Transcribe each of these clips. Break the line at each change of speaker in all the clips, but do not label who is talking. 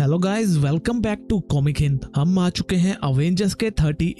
hello guys welcome back to comic Hind हम आ चुके हैं अवेंजर्स के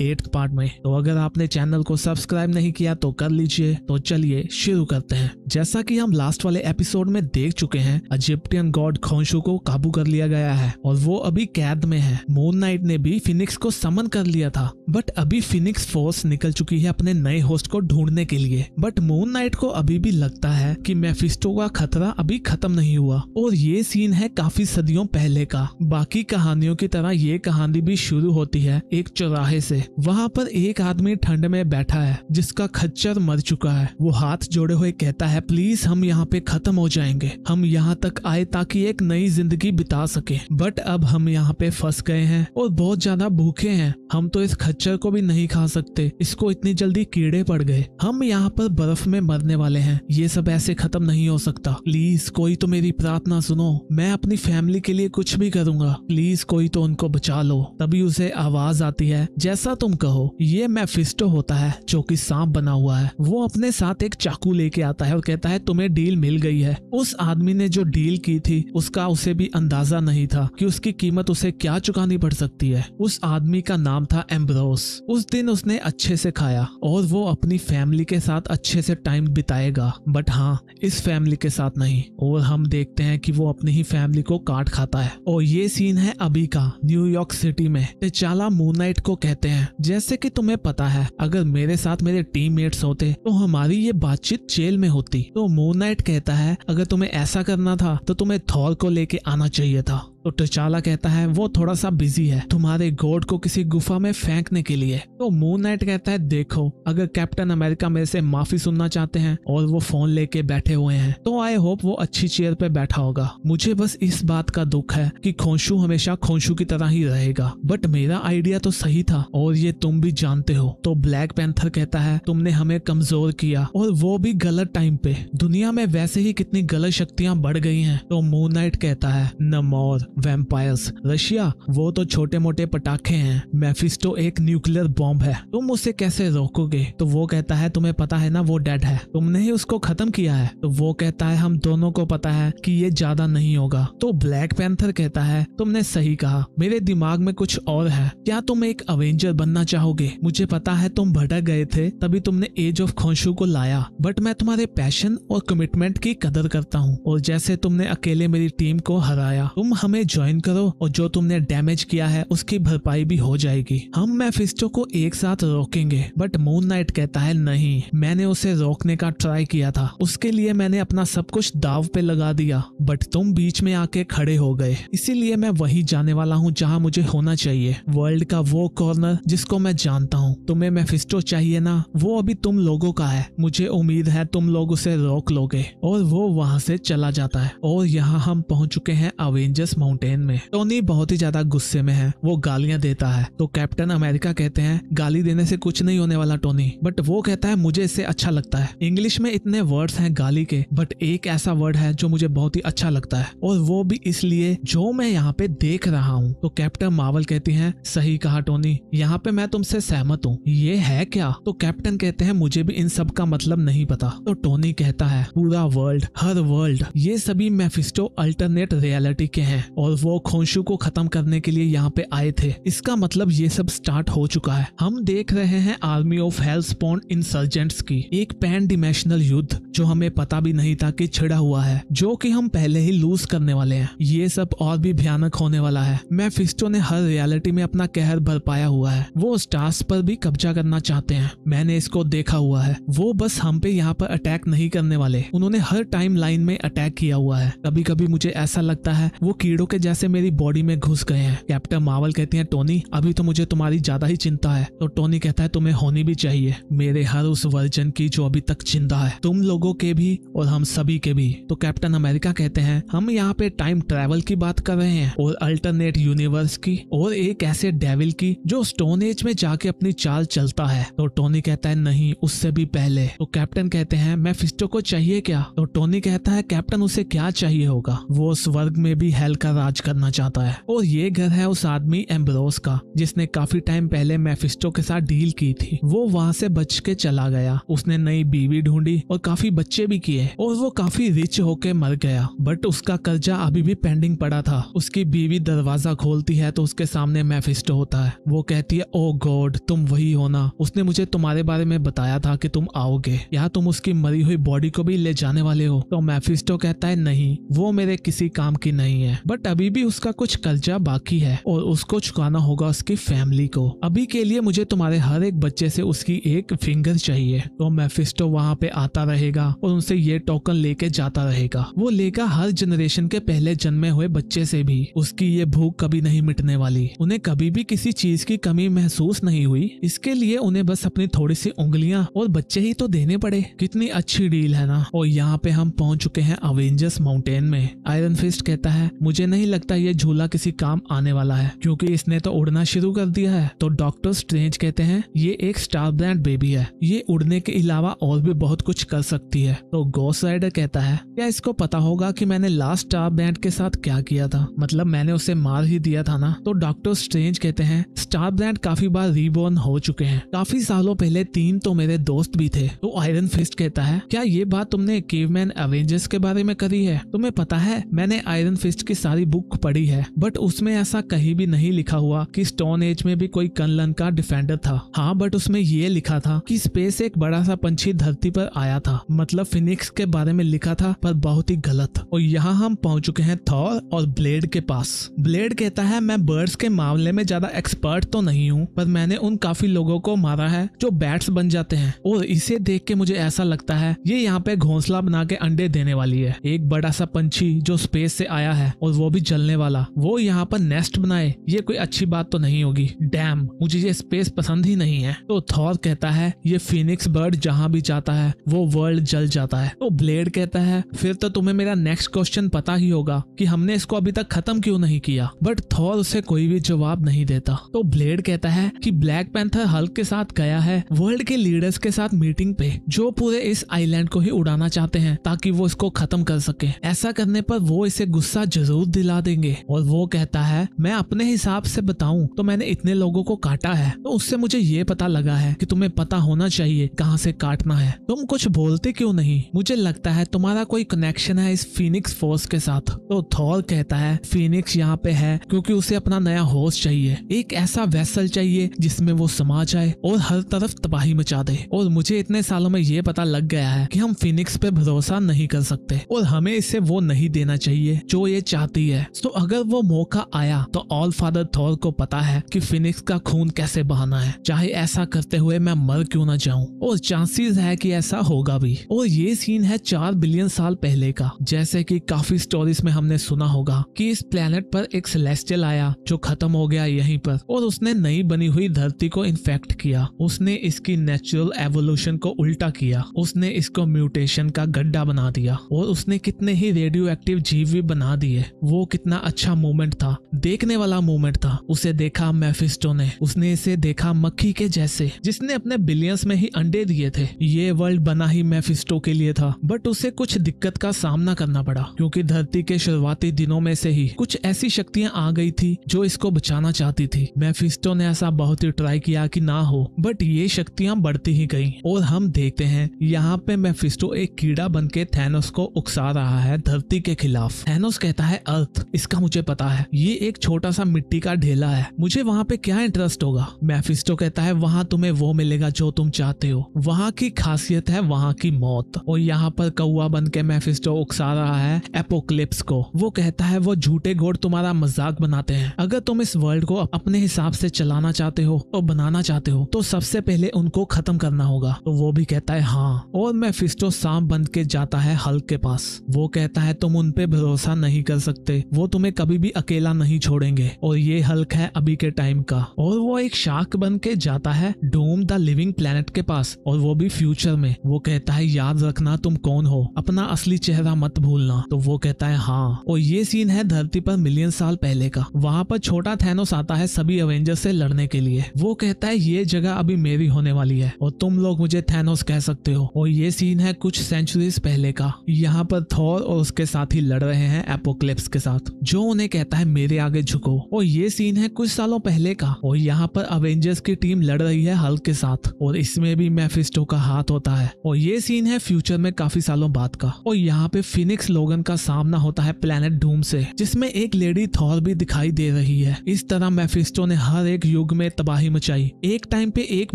एट पार्ट में तो अगर आपने चैनल को सब्सक्राइब नहीं किया तो कर लीजिए तो चलिए शुरू करते हैं जैसा कि हम लास्ट वाले एपिसोड में देख चुके हैं इजिप्टियन गॉड खोंशु को काबू कर लिया गया है और वो अभी कैद में है मून नाइट ने भी फिनिक्स को समन कर लिया था बट अभी फिनिक्स फोर्स निकल चुकी है अपने नए होस्ट को ढूंढने के लिए बट मून नाइट को अभी भी लगता है की मेफिस्टो का खतरा अभी खत्म नहीं हुआ और ये सीन है काफी सदियों पहले का का बाकी कहानियों की तरह ये कहानी भी शुरू होती है एक चौराहे से वहाँ पर एक आदमी ठंड में बैठा है जिसका खच्चर मर चुका है वो हाथ जोड़े हुए कहता है प्लीज हम यहाँ पे खत्म हो जाएंगे हम यहाँ तक आए ताकि एक नई जिंदगी बिता सके बट अब हम यहाँ पे फंस गए हैं और बहुत ज्यादा भूखे हैं हम तो इस खच्चर को भी नहीं खा सकते इसको इतनी जल्दी कीड़े पड़ गए हम यहाँ पर बर्फ में मरने वाले हैं ये सब ऐसे खत्म नहीं हो सकता प्लीज कोई तो मेरी प्रार्थना सुनो मैं अपनी फैमिली के लिए कुछ भी भी करूंगा प्लीज कोई तो उनको बचा लो तभी उसे आवाज आती है जैसा तुम कहो ये मैफिस्टो होता है जो कि सांप बना हुआ है वो अपने साथ एक चाकू लेके आता है और कहता है तुम्हें डील मिल गई है उस आदमी ने जो डील की थी उसका उसे भी अंदाजा नहीं था कि उसकी कीमत उसे क्या चुकानी पड़ सकती है उस आदमी का नाम था एम्ब्रोस उस दिन उसने अच्छे से खाया और वो अपनी फैमिली के साथ अच्छे से टाइम बिताएगा बट हाँ इस फैमिली के साथ नहीं और हम देखते हैं कि वो अपनी ही फैमिली को काट खाता है और ये सीन है अभी का न्यूयॉर्क सिटी में चाला मून नाइट को कहते हैं जैसे कि तुम्हें पता है अगर मेरे साथ मेरे टीममेट्स होते तो हमारी ये बातचीत जेल में होती तो मून नाइट कहता है अगर तुम्हें ऐसा करना था तो तुम्हें थॉर को लेके आना चाहिए था तो टचाला कहता है वो थोड़ा सा बिजी है तुम्हारे गोड को किसी गुफा में फेंकने के लिए तो मून नाइट कहता है देखो अगर कैप्टन अमेरिका मेरे से माफी सुनना चाहते हैं और वो फोन लेके बैठे हुए हैं तो आई होप वो अच्छी चेयर पे बैठा होगा मुझे बस इस बात का दुख है कि खोशु हमेशा खोशु की तरह ही रहेगा बट मेरा आइडिया तो सही था और ये तुम भी जानते हो तो ब्लैक पैंथर कहता है तुमने हमें कमजोर किया और वो भी गलत टाइम पे दुनिया में वैसे ही कितनी गलत शक्तियाँ बढ़ गई है तो मून नाइट कहता है नमोर वेम्पायर्स रशिया वो तो छोटे मोटे पटाखे हैं मेफिस्टो एक न्यूक्लियर बॉम्ब है तुम उसे कैसे रोकोगे तो वो कहता है तुम्हें पता है ना वो डेड है तुमने ही उसको खत्म किया है तो वो कहता है हम दोनों को पता है कि ये ज्यादा नहीं होगा तो ब्लैक पैंथर कहता है तुमने सही कहा मेरे दिमाग में कुछ और है क्या तुम एक अवेंजर बनना चाहोगे मुझे पता है तुम भटक गए थे तभी तुमने एज ऑफ खोशू को लाया बट मैं तुम्हारे पैशन और कमिटमेंट की कदर करता हूँ और जैसे तुमने अकेले मेरी टीम को हराया तुम हमें ज्वाइन करो और जो तुमने डैमेज किया है उसकी भरपाई भी हो जाएगी हम मैफिस्टो को एक साथ रोकेंगे बट मून नाइट कहता है नहीं मैंने उसे रोकने का ट्राई किया था उसके लिए मैंने अपना सब कुछ दाव पे लगा दिया बट तुम बीच में आके खड़े हो गए इसीलिए मैं वही जाने वाला हूँ जहाँ मुझे होना चाहिए वर्ल्ड का वो कॉर्नर जिसको मैं जानता हूँ तुम्हें मैफिस्टो चाहिए ना वो अभी तुम लोगों का है मुझे उम्मीद है तुम लोग उसे रोक लोगे और वो वहाँ से चला जाता है और यहाँ हम पहुँच चुके हैं अवेंजर्स माउंट माउंटेन में टोनी बहुत ही ज्यादा गुस्से में है वो गालियां देता है तो कैप्टन अमेरिका कहते हैं गाली देने से कुछ नहीं होने वाला टोनी बट वो कहता है मुझे इससे अच्छा लगता है इंग्लिश में इतने वर्ड्स हैं गाली के बट एक ऐसा वर्ड है जो मुझे बहुत ही अच्छा लगता है और वो भी इसलिए जो मैं यहाँ पे देख रहा हूँ तो कैप्टन मावल कहती है सही कहा टोनी यहाँ पे मैं तुमसे सहमत हूँ ये है क्या तो कैप्टन कहते हैं मुझे भी इन सब का मतलब नहीं पता तो टोनी कहता है पूरा वर्ल्ड हर वर्ल्ड ये सभी मैफिस्टो अल्टरनेट रियलिटी के हैं और वो खोशु को खत्म करने के लिए यहाँ पे आए थे इसका मतलब ये सब स्टार्ट हो चुका है हम देख रहे हैं army of hellspawn insurgents की एक पैन डिमेशनल युद्ध जो हमें पता भी नहीं था कि छिड़ा हुआ है जो कि हम पहले ही लूज करने वाले हैं ये सब और भी भयानक होने वाला है मैफिस्टो ने हर रियलिटी में अपना कहर भर पाया हुआ है वो स्टार्स पर भी कब्जा करना चाहते हैं मैंने इसको देखा हुआ है वो बस हम पे यहाँ पर अटैक नहीं करने वाले उन्होंने हर टाइम लाइन में अटैक किया हुआ है कभी कभी मुझे ऐसा लगता है वो कीड़ो जो के जैसे मेरी बॉडी में घुस गए हैं कैप्टन मावल कहती है टोनी अभी तो मुझे तुम्हारी ज्यादा ही चिंता है तो टोनी कहता है तुम्हें होनी भी चाहिए मेरे हर उस वर्जन की जो अभी तक चिंता है तुम लोगों के भी और हम सभी के भी तो कैप्टन अमेरिका कहते हैं हम यहाँ पे टाइम ट्रेवल की बात कर रहे हैं और अल्टरनेट यूनिवर्स की और एक ऐसे डेविल की जो स्टोन एज में जाके अपनी चाल चलता है तो टोनी कहता है नहीं उससे भी पहले तो कैप्टन कहते हैं मैं फिस्टो को चाहिए क्या तो टोनी कहता है कैप्टन उसे क्या चाहिए होगा वो स्वर्ग में भी हेल कर राज करना चाहता है और ये घर है उस आदमी एम्ब्रोस का जिसने काफी टाइम पहले मेफिस्टो के साथ डील की थी वो वहाँ से बच के चला गया उसने नई बीवी ढूंढी और काफी बच्चे भी किए और वो काफी रिच होके मर गया बट उसका कर्जा अभी भी पेंडिंग पड़ा था उसकी बीवी दरवाजा खोलती है तो उसके सामने मेफिस्टो होता है वो कहती है ओ oh गॉड तुम वही होना उसने मुझे तुम्हारे बारे में बताया था की तुम आओगे या तुम उसकी मरी हुई बॉडी को भी ले जाने वाले हो तो मैफिस्टो कहता है नहीं वो मेरे किसी काम की नहीं है बट अभी भी उसका कुछ कर्जा बाकी है और उसको चुकाना होगा उसकी फैमिली को अभी के लिए मुझे तुम्हारे हर एक बच्चे से उसकी एक फिंगर चाहिए तो मैफिस्टो वहाँ पे आता रहेगा और उनसे ये टोकन लेके जाता रहेगा वो लेगा हर जनरेशन के पहले जन्मे हुए बच्चे से भी उसकी ये भूख कभी नहीं मिटने वाली उन्हें कभी भी किसी चीज की कमी महसूस नहीं हुई इसके लिए उन्हें बस अपनी थोड़ी सी उंगलियां और बच्चे ही तो देने पड़े कितनी अच्छी डील है ना और यहाँ पे हम पहुंच चुके हैं अवेंजर्स माउंटेन में आयरन फिस्ट कहता है मुझे न नहीं लगता ये झूला किसी काम आने वाला है क्योंकि इसने तो उड़ना शुरू कर दिया है तो डॉक्टर स्ट्रेंज कहते हैं ये एक स्टार ब्रांड बेबी है ये उड़ने के अलावा और भी बहुत कुछ कर सकती है तो गोस्ट राइडर कहता है क्या इसको पता होगा की मैंने लास्ट स्टार ब्रांड के साथ क्या किया था मतलब मैंने उसे मार ही दिया था ना तो डॉक्टर स्ट्रेंज कहते हैं स्टार ब्रांड काफी बार रिबोर्न हो चुके हैं काफी सालों पहले तीन तो मेरे दोस्त भी थे तो आयरन फिस्ट कहता है क्या ये बात तुमने केवमैन एवेंजर्स के बारे में करी है तुम्हें पता है मैंने आयरन फिस्ट की सारी बुक पढ़ी है बट उसमें ऐसा कहीं भी नहीं लिखा हुआ कि स्टोन एज में भी कोई कनलन का डिफेंडर था हाँ बट उसमें ये लिखा था कि स्पेस एक बड़ा सा पंछी धरती पर आया था मतलब फिनिक्स के बारे में लिखा था पर बहुत ही गलत और यहाँ हम पहुंच चुके हैं थॉर और ब्लेड के पास ब्लेड कहता है मैं बर्ड्स के मामले में ज्यादा एक्सपर्ट तो नहीं हूँ पर मैंने उन काफी लोगों को मारा है जो बैट्स बन जाते हैं और इसे देख के मुझे ऐसा लगता है ये यहाँ पे घोंसला बना के अंडे देने वाली है एक बड़ा सा पंछी जो स्पेस से आया है और वो भी जलने वाला वो यहाँ पर नेस्ट बनाए ये कोई अच्छी बात तो नहीं होगी डैम मुझे ये स्पेस पसंद ही नहीं है तो थॉर कहता है ये फिनिक्स बर्ड जहाँ भी जाता है वो वर्ल्ड जल जाता है तो ब्लेड कहता है फिर तो तुम्हें मेरा नेक्स्ट क्वेश्चन पता ही होगा कि हमने इसको अभी तक खत्म क्यों नहीं किया बट थॉर उसे कोई भी जवाब नहीं देता तो ब्लेड कहता है कि ब्लैक पैंथर हल्क के साथ गया है वर्ल्ड के लीडर्स के साथ मीटिंग पे जो पूरे इस आइलैंड को ही उड़ाना चाहते हैं ताकि वो इसको खत्म कर सके ऐसा करने पर वो इसे गुस्सा जरूर दिला दिला देंगे और वो कहता है मैं अपने हिसाब से बताऊं तो मैंने इतने लोगों को काटा है तो उससे मुझे ये पता लगा है कि तुम्हें पता होना चाहिए कहाँ से काटना है तुम कुछ बोलते क्यों नहीं मुझे लगता है तुम्हारा कोई कनेक्शन है इस फिनिक्स फोर्स के साथ तो थॉर कहता है फिनिक्स यहाँ पे है क्योंकि उसे अपना नया होस्ट चाहिए एक ऐसा वेसल चाहिए जिसमें वो समा जाए और हर तरफ तबाही मचा दे और मुझे इतने सालों में ये पता लग गया है कि हम फिनिक्स पे भरोसा नहीं कर सकते और हमें इसे वो नहीं देना चाहिए जो ये चाहती रही है तो अगर वो मौका आया तो ऑल फादर थोर को पता है कि फिनिक्स का खून कैसे बहाना है चाहे ऐसा करते हुए मैं मर क्यों ना जाऊं और चांसेस है कि ऐसा होगा भी और ये सीन है चार बिलियन साल पहले का जैसे कि काफी स्टोरीज में हमने सुना होगा कि इस प्लेनेट पर एक सेलेस्टियल आया जो खत्म हो गया यहीं पर और उसने नई बनी हुई धरती को इन्फेक्ट किया उसने इसकी नेचुरल एवोल्यूशन को उल्टा किया उसने इसको म्यूटेशन का गड्ढा बना दिया और उसने कितने ही रेडियो एक्टिव जीव भी बना दिए वो वो कितना अच्छा मोमेंट था देखने वाला मोमेंट था उसे देखा मैफिस्टो ने उसने इसे देखा मक्खी के जैसे जिसने अपने बिलियंस में ही अंडे दिए थे ये वर्ल्ड बना ही मैफिस्टो के लिए था बट उसे कुछ दिक्कत का सामना करना पड़ा क्योंकि धरती के शुरुआती दिनों में से ही कुछ ऐसी शक्तियां आ गई थी जो इसको बचाना चाहती थी मैफिस्टो ने ऐसा बहुत ही ट्राई किया कि ना हो बट ये शक्तियां बढ़ती ही गई और हम देखते हैं यहाँ पे मैफिस्टो एक कीड़ा बन के थैनोस को उकसा रहा है धरती के खिलाफ थैनोस कहता है अर्थ गलत इसका मुझे पता है ये एक छोटा सा मिट्टी का ढेला है मुझे वहाँ पे क्या इंटरेस्ट होगा मैफिस्टो कहता है वहाँ तुम्हें वो मिलेगा जो तुम चाहते हो वहाँ की खासियत है वहाँ की मौत और यहाँ पर कौआ बन के मैफिस्टो उकसा रहा है एपोक्लिप्स को वो कहता है वो झूठे घोड़ तुम्हारा मजाक बनाते हैं अगर तुम इस वर्ल्ड को अपने हिसाब से चलाना चाहते हो और बनाना चाहते हो तो सबसे पहले उनको खत्म करना होगा तो वो भी कहता है हाँ और मैफिस्टो सांप बन के जाता है हल्क के पास वो कहता है तुम उन पे भरोसा नहीं कर सकते से वो तुम्हें कभी भी अकेला नहीं छोड़ेंगे और ये हल्क है अभी के टाइम का और वो एक शार्क बन के जाता है डोम द लिविंग प्लेनेट के पास और वो भी फ्यूचर में वो कहता है याद रखना तुम कौन हो अपना असली चेहरा मत भूलना तो वो कहता है हाँ और ये सीन है धरती पर मिलियन साल पहले का वहाँ पर छोटा थैनोस आता है सभी अवेंजर से लड़ने के लिए वो कहता है ये जगह अभी मेरी होने वाली है और तुम लोग मुझे थैनोस कह सकते हो और ये सीन है कुछ सेंचुरीज पहले का यहाँ पर थॉर और उसके साथ ही लड़ रहे हैं एपोक्लिप्स के साथ जो उन्हें कहता है मेरे आगे झुको और ये सीन है कुछ सालों पहले का और यहाँ पर अवेंजर्स की टीम लड़ रही है हल्क के साथ और इसमें भी मैफिस्टो का हाथ होता है और ये सीन है फ्यूचर में काफी सालों बाद का और यहाँ पे फिनिक्स लोगन का सामना होता है प्लेनेट धूम से जिसमे एक लेडी थॉर भी दिखाई दे रही है इस तरह मैफिस्टो ने हर एक युग में तबाही मचाई एक टाइम पे एक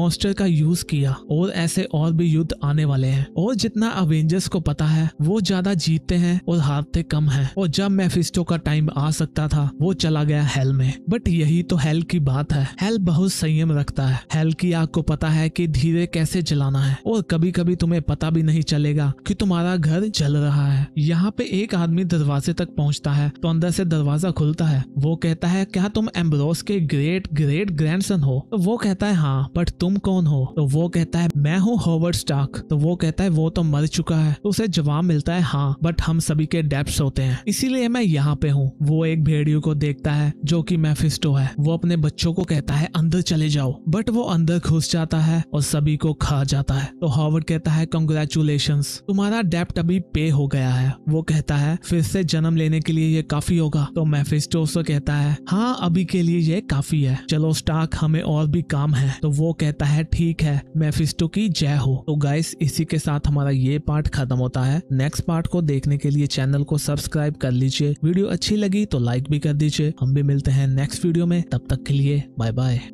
मॉन्स्टर का यूज किया और ऐसे और भी युद्ध आने वाले है और जितना अवेंजर्स को पता है वो ज्यादा जीतते हैं और हारते कम है और जब मैफिस्टो फरिश्तों का टाइम आ सकता था वो चला गया हेल में बट यही तो हेल की बात है हेल बहुत संयम रखता है हेल की आग को पता है कि धीरे कैसे जलाना है और कभी कभी तुम्हें पता भी नहीं चलेगा कि तुम्हारा घर जल रहा है यहाँ पे एक आदमी दरवाजे तक पहुँचता है तो अंदर से दरवाजा खुलता है वो कहता है क्या तुम एम्ब्रोस के ग्रेट ग्रेट ग्रैंडसन हो तो वो कहता है हाँ बट तुम कौन हो तो वो कहता है मैं हूँ हॉवर्ड स्टार्क तो वो कहता है वो तो मर चुका है तो उसे जवाब मिलता है हाँ बट हम सभी के डेप्स होते हैं इसीलिए मैं यहाँ यहाँ पे हूँ वो एक भेड़ियो को देखता है जो कि मैफिस्टो है वो अपने बच्चों को कहता है अंदर चले जाओ बट वो अंदर घुस जाता है और सभी को खा जाता है तो हॉवर्ड कहता है कंग्रेचुलेशन तुम्हारा डेप्ट अभी पे हो गया है वो कहता है फिर से जन्म लेने के लिए ये काफी होगा तो मैफिस्टो उसको कहता है हाँ अभी के लिए ये काफी है चलो स्टार्क हमें और भी काम है तो वो कहता है ठीक है मैफिस्टो की जय हो तो गाइस इसी के साथ हमारा ये पार्ट खत्म होता है नेक्स्ट पार्ट को देखने के लिए चैनल को सब्सक्राइब कर लीजिए वीडियो अच्छी लगी तो लाइक भी कर दीजिए हम भी मिलते हैं नेक्स्ट वीडियो में तब तक के लिए बाय बाय